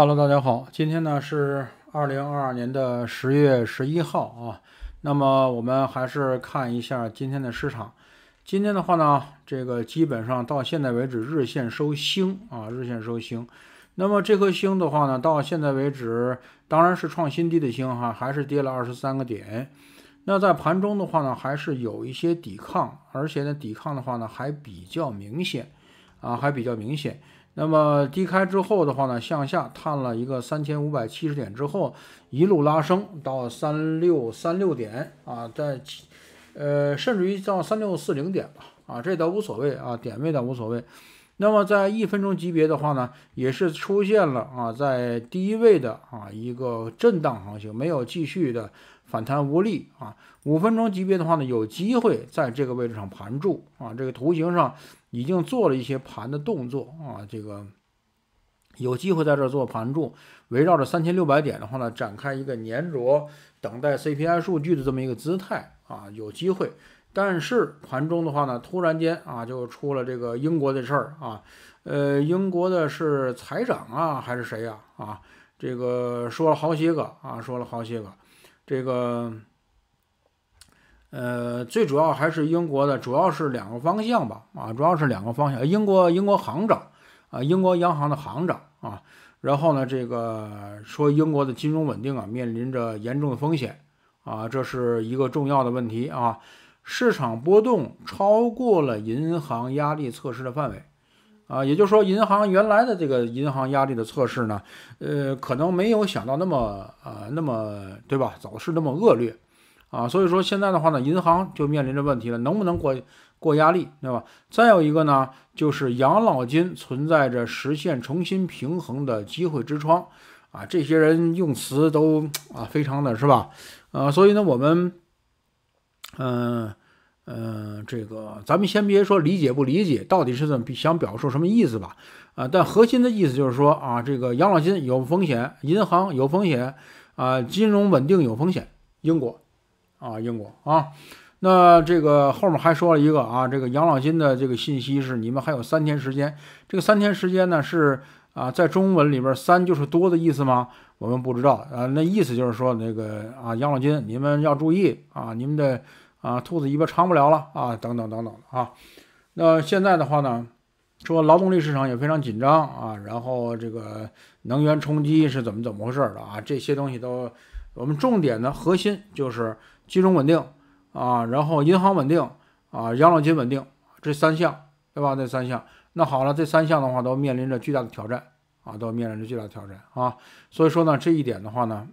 Hello，大家好，今天呢是二零二二年的十月十一号啊。那么我们还是看一下今天的市场。今天的话呢，这个基本上到现在为止日线收星啊，日线收星。那么这颗星的话呢，到现在为止当然是创新低的星哈，还是跌了二十三个点。那在盘中的话呢，还是有一些抵抗，而且呢抵抗的话呢还比较明显啊，还比较明显。那么低开之后的话呢，向下探了一个三千五百七十点之后，一路拉升到三六三六点啊，在呃甚至于到三六四零点吧啊，这倒无所谓啊，点位倒无所谓。那么，在一分钟级别的话呢，也是出现了啊，在第一位的啊一个震荡行情，没有继续的反弹无力啊。五分钟级别的话呢，有机会在这个位置上盘住啊。这个图形上已经做了一些盘的动作啊，这个有机会在这做盘住，围绕着三千六百点的话呢，展开一个粘着等待 CPI 数据的这么一个姿态啊，有机会。但是盘中的话呢，突然间啊，就出了这个英国的事儿啊，呃，英国的是财长啊，还是谁呀？啊，这个说了好些个啊，说了好些个，这个，呃，最主要还是英国的，主要是两个方向吧，啊，主要是两个方向，英国英国行长啊，英国央行的行长啊，然后呢，这个说英国的金融稳定啊，面临着严重的风险啊，这是一个重要的问题啊。市场波动超过了银行压力测试的范围，啊，也就是说，银行原来的这个银行压力的测试呢，呃，可能没有想到那么，呃，那么对吧？走势那么恶劣，啊，所以说现在的话呢，银行就面临着问题了，能不能过过压力，对吧？再有一个呢，就是养老金存在着实现重新平衡的机会之窗，啊，这些人用词都啊非常的是吧？呃，所以呢，我们。嗯嗯，这个咱们先别说理解不理解，到底是怎么想表述什么意思吧。啊，但核心的意思就是说啊，这个养老金有风险，银行有风险，啊，金融稳定有风险。英国，啊，英国啊，那这个后面还说了一个啊，这个养老金的这个信息是你们还有三天时间。这个三天时间呢是啊，在中文里边“三”就是多的意思吗？我们不知道啊，那意思就是说那个啊，养老金你们要注意啊，你们的啊，兔子尾巴长不了了啊，等等等等啊。那现在的话呢，说劳动力市场也非常紧张啊，然后这个能源冲击是怎么怎么回事的啊？这些东西都，我们重点的核心就是金融稳定啊，然后银行稳定啊，养老金稳定这三项对吧？这三项，那好了，这三项的话都面临着巨大的挑战。啊，都面临着巨大挑战啊，所以说呢，这一点的话呢，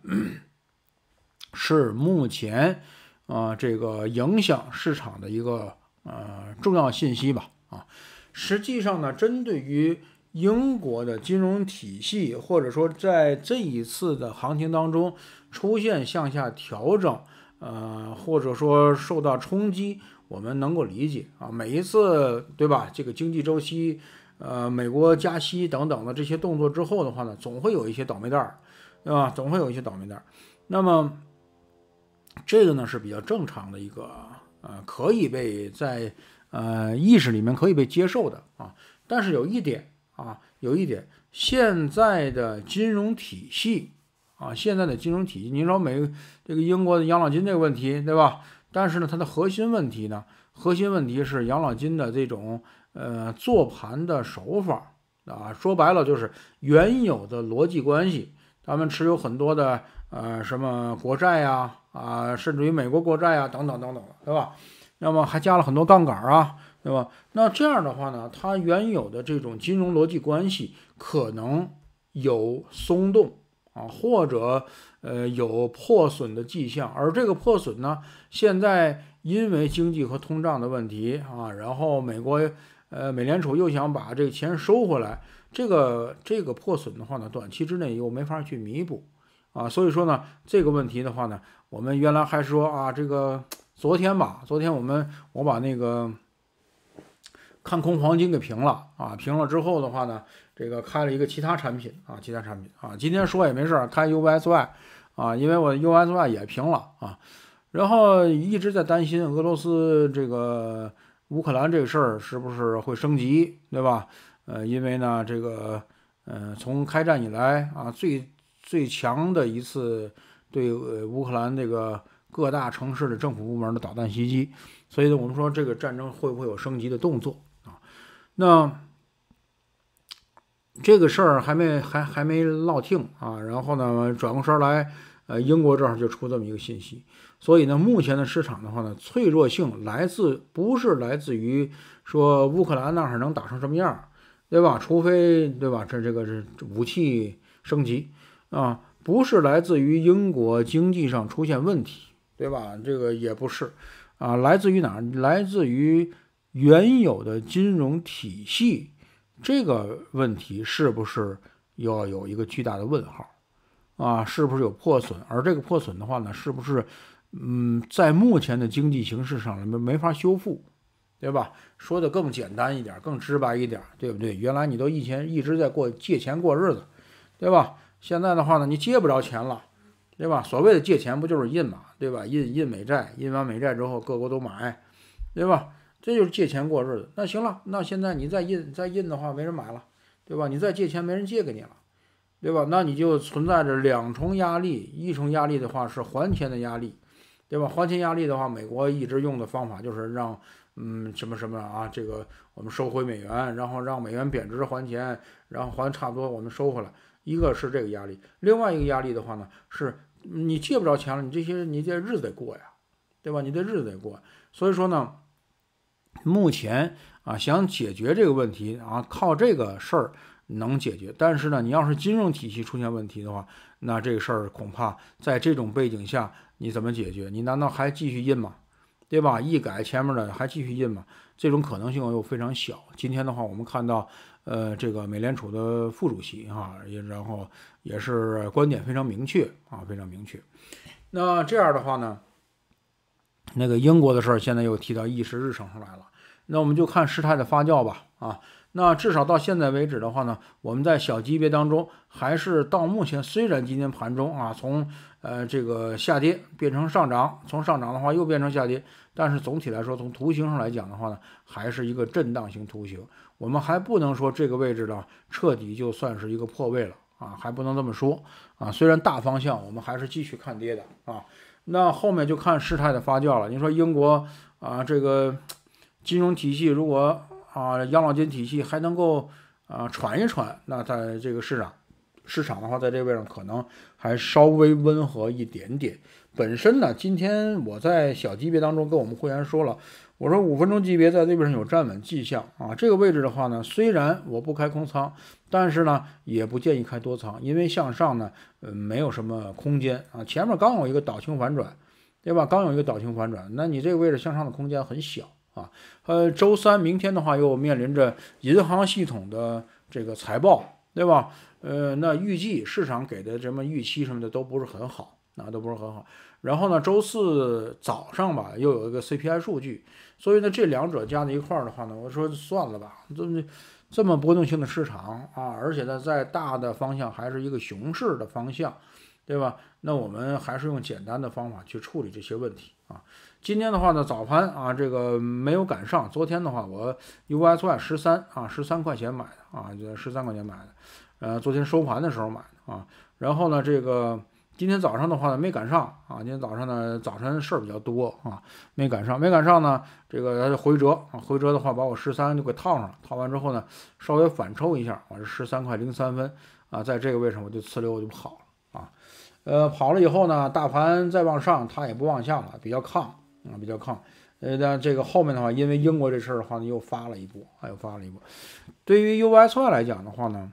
是目前啊这个影响市场的一个呃重要信息吧啊。实际上呢，针对于英国的金融体系，或者说在这一次的行情当中出现向下调整，呃，或者说受到冲击，我们能够理解啊，每一次对吧，这个经济周期。呃，美国加息等等的这些动作之后的话呢，总会有一些倒霉蛋儿，对吧？总会有一些倒霉蛋儿。那么，这个呢是比较正常的一个，呃，可以被在呃意识里面可以被接受的啊。但是有一点啊，有一点，现在的金融体系啊，现在的金融体系，您说美这个英国的养老金这个问题，对吧？但是呢，它的核心问题呢，核心问题是养老金的这种。呃，做盘的手法啊，说白了就是原有的逻辑关系。他们持有很多的呃什么国债呀啊，甚至于美国国债啊等等等等，对吧？那么还加了很多杠杆啊，对吧？那这样的话呢，它原有的这种金融逻辑关系可能有松动啊，或者呃有破损的迹象。而这个破损呢，现在因为经济和通胀的问题啊，然后美国。呃，美联储又想把这个钱收回来，这个这个破损的话呢，短期之内又没法去弥补啊，所以说呢，这个问题的话呢，我们原来还说啊，这个昨天吧，昨天我们我把那个看空黄金给平了啊，平了之后的话呢，这个开了一个其他产品啊，其他产品啊，今天说也没事，开 USY 啊，因为我 USY 也平了啊，然后一直在担心俄罗斯这个。乌克兰这个事儿是不是会升级，对吧？呃，因为呢，这个，呃，从开战以来啊，最最强的一次对呃、乌克兰这个各大城市的政府部门的导弹袭击，所以呢，我们说这个战争会不会有升级的动作啊？那这个事儿还没还还没落听啊，然后呢，转过身来，呃，英国这儿就出这么一个信息。所以呢，目前的市场的话呢，脆弱性来自不是来自于说乌克兰那儿能打成什么样，对吧？除非对吧，这这个是武器升级啊，不是来自于英国经济上出现问题，对吧？这个也不是啊，来自于哪儿？来自于原有的金融体系这个问题是不是要有一个巨大的问号啊？是不是有破损？而这个破损的话呢，是不是？嗯，在目前的经济形势上，没没法修复，对吧？说的更简单一点，更直白一点，对不对？原来你都以前一直在过借钱过日子，对吧？现在的话呢，你借不着钱了，对吧？所谓的借钱不就是印嘛，对吧？印印美债，印完美债之后，各国都买，对吧？这就是借钱过日子。那行了，那现在你再印再印的话，没人买了，对吧？你再借钱，没人借给你了，对吧？那你就存在着两重压力，一重压力的话是还钱的压力。对吧？还钱压力的话，美国一直用的方法就是让，嗯，什么什么啊，这个我们收回美元，然后让美元贬值还钱，然后还差不多我们收回来。一个是这个压力，另外一个压力的话呢，是你借不着钱了，你这些你这日子得过呀，对吧？你这日子得过。所以说呢，目前啊，想解决这个问题啊，靠这个事儿能解决，但是呢，你要是金融体系出现问题的话。那这个事儿恐怕在这种背景下，你怎么解决？你难道还继续印吗？对吧？一改前面的，还继续印吗？这种可能性又非常小。今天的话，我们看到，呃，这个美联储的副主席啊，也然后也是观点非常明确啊，非常明确。那这样的话呢，那个英国的事儿现在又提到议事日程上来了。那我们就看事态的发酵吧，啊。那至少到现在为止的话呢，我们在小级别当中还是到目前，虽然今天盘中啊，从呃这个下跌变成上涨，从上涨的话又变成下跌，但是总体来说，从图形上来讲的话呢，还是一个震荡型图形。我们还不能说这个位置呢彻底就算是一个破位了啊，还不能这么说啊。虽然大方向我们还是继续看跌的啊，那后面就看事态的发酵了。你说英国啊，这个金融体系如果……啊，养老金体系还能够啊喘一喘，那在这个市场市场的话，在这个位置可能还稍微温和一点点。本身呢，今天我在小级别当中跟我们会员说了，我说五分钟级别在这边上有站稳迹象啊。这个位置的话呢，虽然我不开空仓，但是呢也不建议开多仓，因为向上呢呃没有什么空间啊。前面刚有一个倒行反转，对吧？刚有一个倒行反转，那你这个位置向上的空间很小。啊，呃，周三明天的话又面临着银行系统的这个财报，对吧？呃，那预计市场给的什么预期什么的都不是很好，啊，都不是很好。然后呢，周四早上吧又有一个 CPI 数据，所以呢，这两者加在一块儿的话呢，我说算了吧，这么这么波动性的市场啊，而且呢，在大的方向还是一个熊市的方向，对吧？那我们还是用简单的方法去处理这些问题啊。今天的话呢，早盘啊，这个没有赶上。昨天的话，我 USY 十三啊，十三块钱买的啊，十三块钱买的。呃，昨天收盘的时候买的啊。然后呢，这个今天早上的话呢，没赶上啊。今天早上呢，早晨事儿比较多啊，没赶上，没赶上呢。这个回折啊，回折的话，把我十三就给套上了。套完之后呢，稍微反抽一下，我是十三块零三分啊，在这个位置我就呲溜我就跑了啊。呃，跑了以后呢，大盘再往上它也不往下了，比较抗。啊，比较抗，呃，但这个后面的话，因为英国这事儿的话呢，又发了一波，又发了一波。对于 USI 来讲的话呢，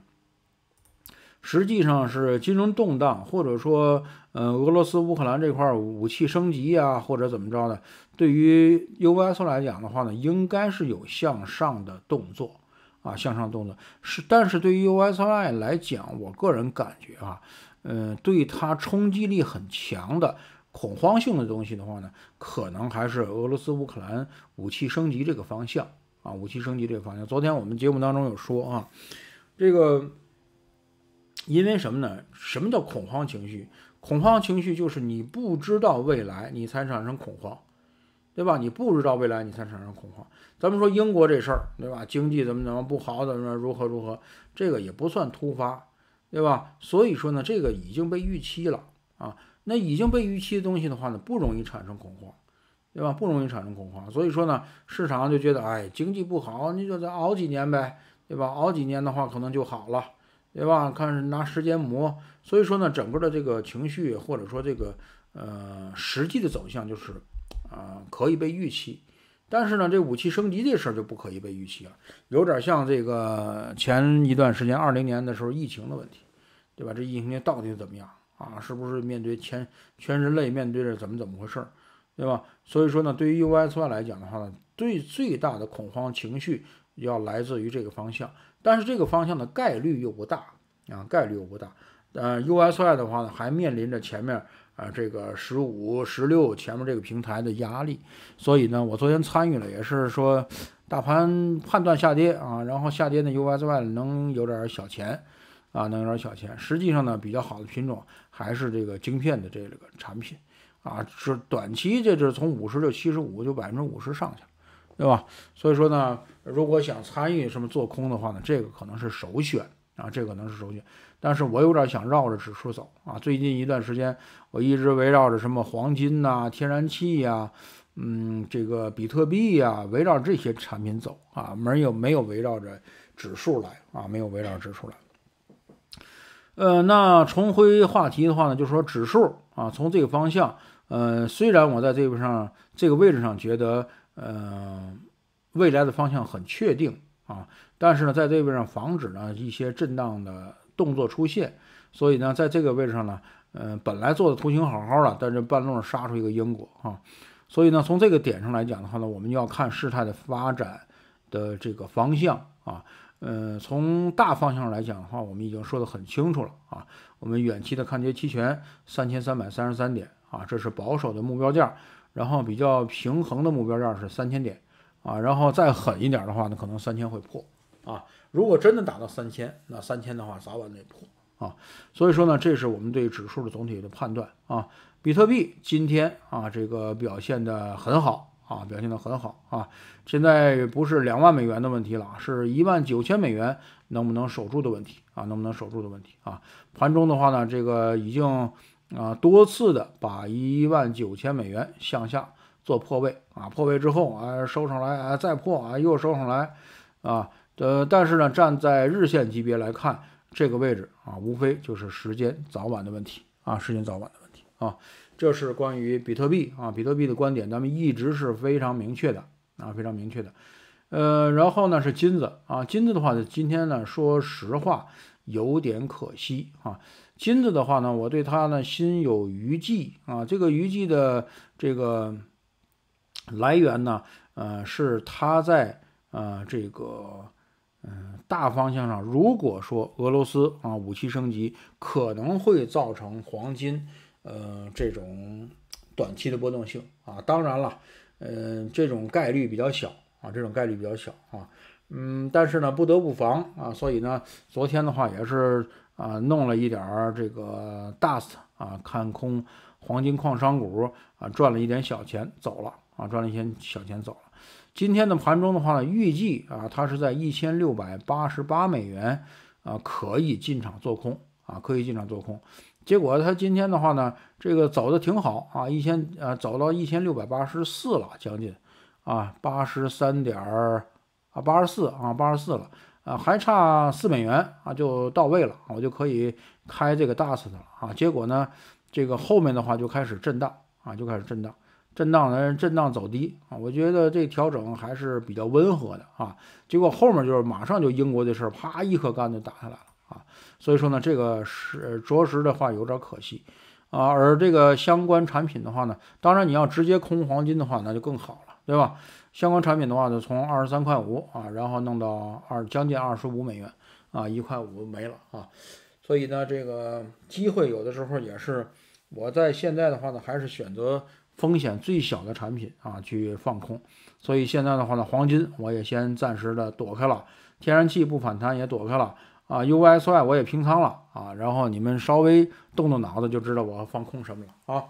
实际上是金融动荡，或者说，呃，俄罗斯乌克兰这块武器升级啊，或者怎么着的，对于 USI 来讲的话呢，应该是有向上的动作啊，向上动作是，但是对于 USI 来讲，我个人感觉啊，嗯，对它冲击力很强的。恐慌性的东西的话呢，可能还是俄罗斯乌克兰武器升级这个方向啊，武器升级这个方向。昨天我们节目当中有说啊，这个因为什么呢？什么叫恐慌情绪？恐慌情绪就是你不知道未来，你才产生恐慌，对吧？你不知道未来，你才产生恐慌。咱们说英国这事儿，对吧？经济怎么怎么不好，怎么如何如何，这个也不算突发，对吧？所以说呢，这个已经被预期了啊。那已经被预期的东西的话呢，不容易产生恐慌，对吧？不容易产生恐慌，所以说呢，市场就觉得，哎，经济不好，你就再熬几年呗，对吧？熬几年的话，可能就好了，对吧？看拿时间磨。所以说呢，整个的这个情绪或者说这个呃实际的走向就是，啊，可以被预期，但是呢，这武器升级这事儿就不可以被预期了，有点像这个前一段时间二零年的时候疫情的问题，对吧？这疫情到底怎么样？啊，是不是面对全全人类面对着怎么怎么回事儿，对吧？所以说呢，对于 USY 来讲的话呢，最最大的恐慌情绪要来自于这个方向，但是这个方向的概率又不大啊，概率又不大。呃，USY 的话呢，还面临着前面呃这个十五十六前面这个平台的压力，所以呢，我昨天参与了，也是说大盘判断下跌啊，然后下跌呢，USY 能有点小钱。啊，能有点小钱。实际上呢，比较好的品种还是这个晶片的这个产品，啊，是短期这是从五十就七十五就百分之五十上去了，对吧？所以说呢，如果想参与什么做空的话呢，这个可能是首选啊，这可能是首选。但是我有点想绕着指数走啊，最近一段时间我一直围绕着什么黄金呐、天然气呀，嗯，这个比特币呀，围绕这些产品走啊，没有没有围绕着指数来啊，没有围绕指数来。呃，那重回话题的话呢，就是说指数啊，从这个方向，呃，虽然我在这个上这个位置上觉得，呃，未来的方向很确定啊，但是呢，在这边上防止呢一些震荡的动作出现，所以呢，在这个位置上呢，呃，本来做的图形好好的，但是半路上杀出一个英国啊，所以呢，从这个点上来讲的话呢，我们要看事态的发展的这个方向啊。呃，从大方向来讲的话，我们已经说得很清楚了啊。我们远期的看跌期权三千三百三十三点啊，这是保守的目标价，然后比较平衡的目标价是三千点啊，然后再狠一点的话呢，可能三千会破啊。如果真的打到三千，那三千的话早晚得破啊。所以说呢，这是我们对指数的总体的判断啊。比特币今天啊，这个表现的很好。啊，表现得很好啊！现在不是两万美元的问题了，是一万九千美元能不能守住的问题啊？能不能守住的问题啊？盘中的话呢，这个已经啊多次的把一万九千美元向下做破位啊，破位之后啊收上来啊，再破啊又收上来啊。呃，但是呢，站在日线级别来看，这个位置啊，无非就是时间早晚的问题啊，时间早晚的问题啊。这是关于比特币啊，比特币的观点咱们一直是非常明确的啊，非常明确的。呃，然后呢是金子啊，金子的话呢，今天呢说实话有点可惜啊。金子的话呢，我对它呢心有余悸啊。这个余悸的这个来源呢，呃，是它在呃这个嗯大方向上，如果说俄罗斯啊武器升级，可能会造成黄金。呃，这种短期的波动性啊，当然了，呃，这种概率比较小啊，这种概率比较小啊，嗯，但是呢，不得不防啊，所以呢，昨天的话也是啊，弄了一点儿这个 dust 啊，看空黄金、矿商股啊，赚了一点小钱走了啊，赚了一点小钱走了。今天的盘中的话呢，预计啊，它是在一千六百八十八美元啊，可以进场做空啊，可以进场做空。结果他今天的话呢，这个走的挺好啊，一千呃，走到一千六百八十四了，将近，啊，八十三点，啊，八十四啊，八十四了，啊，还差四美元啊，就到位了，我就可以开这个 d a s 了啊。结果呢，这个后面的话就开始震荡啊，就开始震荡，震荡呢，震荡走低啊。我觉得这调整还是比较温和的啊。结果后面就是马上就英国的事儿，啪，一颗杆子打下来了。所以说呢，这个是着实的话有点可惜啊。而这个相关产品的话呢，当然你要直接空黄金的话，那就更好了，对吧？相关产品的话，呢，从二十三块五啊，然后弄到二将近二十五美元啊，一块五没了啊。所以呢，这个机会有的时候也是我在现在的话呢，还是选择风险最小的产品啊去放空。所以现在的话呢，黄金我也先暂时的躲开了，天然气不反弹也躲开了。啊，U S Y 我也平仓了啊，然后你们稍微动动脑子就知道我放空什么了啊。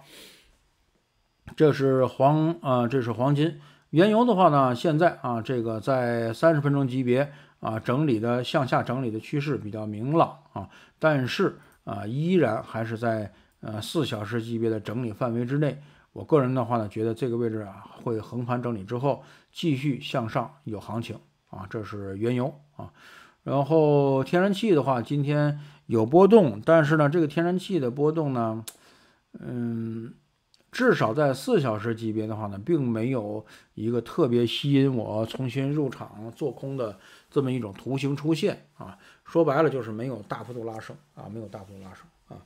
这是黄啊，这是黄金。原油的话呢，现在啊，这个在三十分钟级别啊整理的向下整理的趋势比较明朗啊，但是啊，依然还是在呃四小时级别的整理范围之内。我个人的话呢，觉得这个位置啊会横盘整理之后继续向上有行情啊，这是原油啊。然后天然气的话，今天有波动，但是呢，这个天然气的波动呢，嗯，至少在四小时级别的话呢，并没有一个特别吸引我重新入场做空的这么一种图形出现啊。说白了就是没有大幅度拉升啊，没有大幅度拉升啊，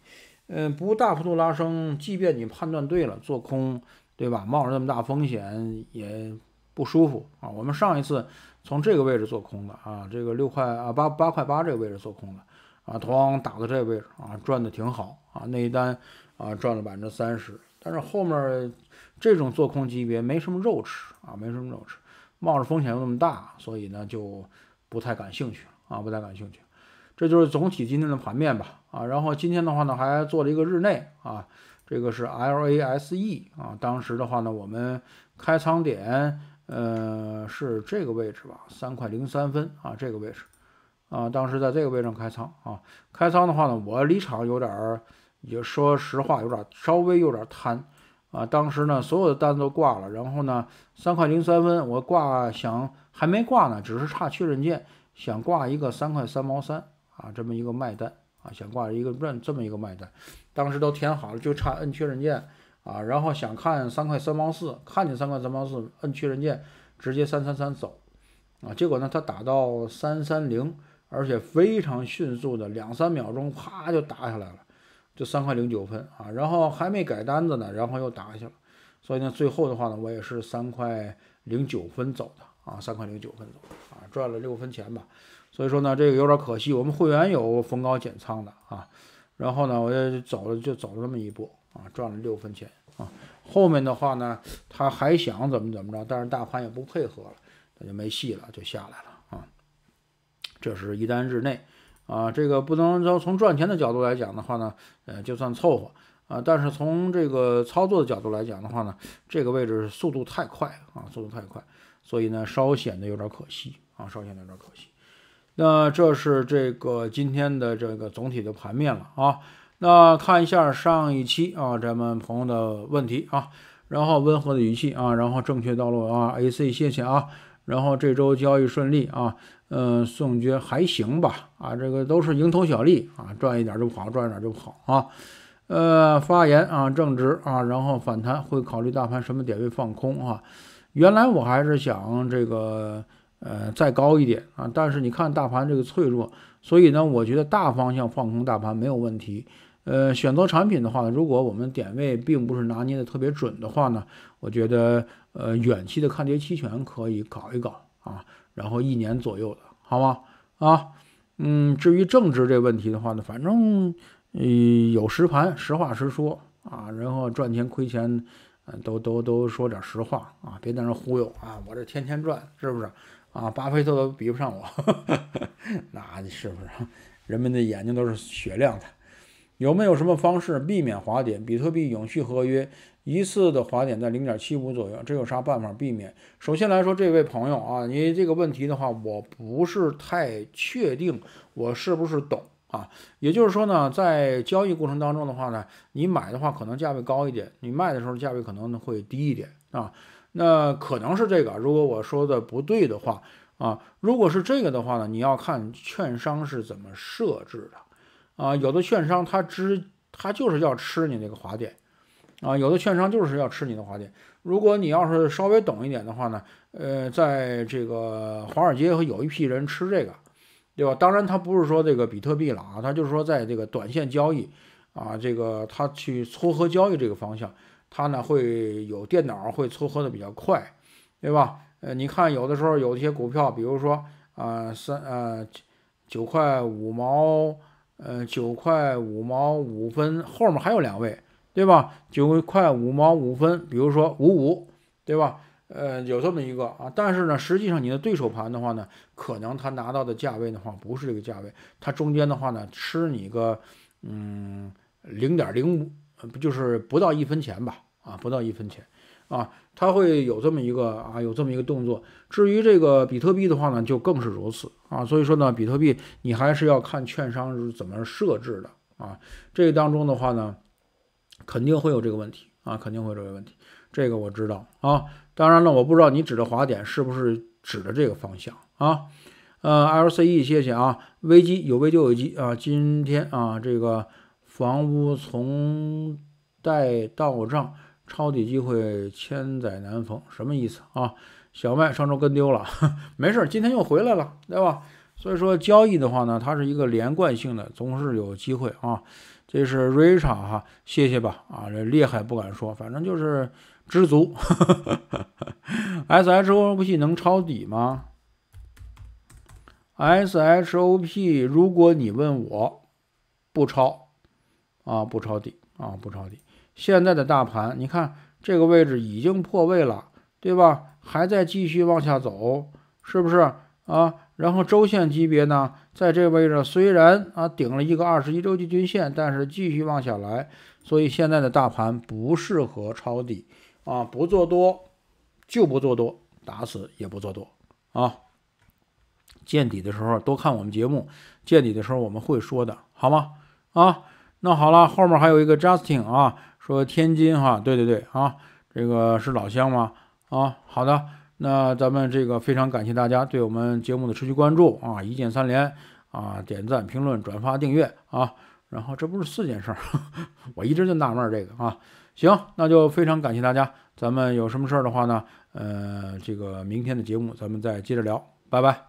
嗯，不大幅度拉升，即便你判断对了做空，对吧？冒着那么大风险也不舒服啊。我们上一次。从这个位置做空的啊，这个六块啊八八块八这个位置做空的啊，咣打到这个位置啊，赚的挺好啊，那一单啊赚了百分之三十。但是后面这种做空级别没什么肉吃啊，没什么肉吃，冒着风险又那么大，所以呢就不太感兴趣啊，不太感兴趣。这就是总体今天的盘面吧啊，然后今天的话呢还做了一个日内啊，这个是 LASE 啊，当时的话呢我们开仓点。呃，是这个位置吧，三块零三分啊，这个位置，啊，当时在这个位置开仓啊，开仓的话呢，我离场有点儿，也说实话有点稍微有点贪，啊，当时呢所有的单子都挂了，然后呢三块零三分我挂想还没挂呢，只是差确认键，想挂一个三块三毛三啊这么一个卖单啊，想挂一个赚这么一个卖单，当时都填好了，就差摁确认键。啊，然后想看三块三毛四，看见三块三毛四，摁确认键，直接三三三走，啊，结果呢，他打到三三零，而且非常迅速的，两三秒钟，啪就打下来了，就三块零九分啊，然后还没改单子呢，然后又打下来，所以呢，最后的话呢，我也是三块零九分走的啊，三块零九分走啊，赚了六分钱吧，所以说呢，这个有点可惜，我们会员有逢高减仓的啊。然后呢，我就走了，就走了这么一步啊，赚了六分钱啊。后面的话呢，他还想怎么怎么着，但是大盘也不配合了，他就没戏了，就下来了啊。这是一单日内啊，这个不能说从赚钱的角度来讲的话呢，呃，就算凑合啊。但是从这个操作的角度来讲的话呢，这个位置速度太快啊，速度太快，所以呢，稍显得有点可惜啊，稍显得有点可惜。那这是这个今天的这个总体的盘面了啊。那看一下上一期啊，咱们朋友的问题啊，然后温和的语气啊，然后正确道路啊，AC 谢谢啊，然后这周交易顺利啊，嗯，宋觉还行吧啊，这个都是蝇头小利啊，赚一点就跑，赚一点就跑啊。呃，发言啊，正直啊，然后反弹会考虑大盘什么点位放空啊。原来我还是想这个。呃，再高一点啊！但是你看大盘这个脆弱，所以呢，我觉得大方向放空大盘没有问题。呃，选择产品的话，如果我们点位并不是拿捏的特别准的话呢，我觉得呃远期的看跌期权可以搞一搞啊，然后一年左右的好吗？啊，嗯，至于正治这问题的话呢，反正有实盘，实话实说啊，然后赚钱亏钱，都都都说点实话啊，别在那忽悠啊！我这天天赚，是不是？啊，巴菲特都比不上我，那是不是？人们的眼睛都是雪亮的，有没有什么方式避免滑点？比特币永续合约一次的滑点在零点七五左右，这有啥办法避免？首先来说，这位朋友啊，你这个问题的话，我不是太确定我是不是懂啊。也就是说呢，在交易过程当中的话呢，你买的话可能价位高一点，你卖的时候价位可能会低一点啊。那可能是这个，如果我说的不对的话啊，如果是这个的话呢，你要看券商是怎么设置的啊，有的券商他知他就是要吃你那个滑点啊，有的券商就是要吃你的滑点。如果你要是稍微懂一点的话呢，呃，在这个华尔街有一批人吃这个，对吧？当然他不是说这个比特币了啊，他就是说在这个短线交易啊，这个他去撮合交易这个方向。它呢会有电脑会撮合的比较快，对吧？呃，你看有的时候有一些股票，比如说啊三呃九块五毛，呃九块五毛五分，后面还有两位，对吧？九块五毛五分，比如说五五，对吧？呃，有这么一个啊，但是呢，实际上你的对手盘的话呢，可能他拿到的价位的话不是这个价位，他中间的话呢吃你个嗯零点零五。不就是不到一分钱吧？啊，不到一分钱，啊，它会有这么一个啊，有这么一个动作。至于这个比特币的话呢，就更是如此啊。所以说呢，比特币你还是要看券商是怎么设置的啊。这当中的话呢，肯定会有这个问题啊，肯定会这个问题。这个我知道啊。当然了，我不知道你指的滑点是不是指的这个方向啊。呃，LCE 谢谢啊。危机有危就有机啊。今天啊，这个。房屋从贷到账，抄底机会千载难逢，什么意思啊？小麦上周跟丢了，没事，今天又回来了，对吧？所以说交易的话呢，它是一个连贯性的，总是有机会啊。这是 r i h a 哈，谢谢吧啊，这厉害不敢说，反正就是知足。SHOP 能抄底吗？SHOP，如果你问我不抄。啊，不抄底啊，不抄底！现在的大盘，你看这个位置已经破位了，对吧？还在继续往下走，是不是啊？然后周线级别呢，在这个位置虽然啊顶了一个二十一周期均线，但是继续往下来，所以现在的大盘不适合抄底啊，不做多就不做多，打死也不做多啊！见底的时候多看我们节目，见底的时候我们会说的，好吗？啊！那好了，后面还有一个 Justin 啊，说天津哈，对对对啊，这个是老乡吗？啊，好的，那咱们这个非常感谢大家对我们节目的持续关注啊，一键三连啊，点赞、评论、转发、订阅啊，然后这不是四件事儿，我一直在纳闷这个啊。行，那就非常感谢大家，咱们有什么事儿的话呢，呃，这个明天的节目咱们再接着聊，拜拜。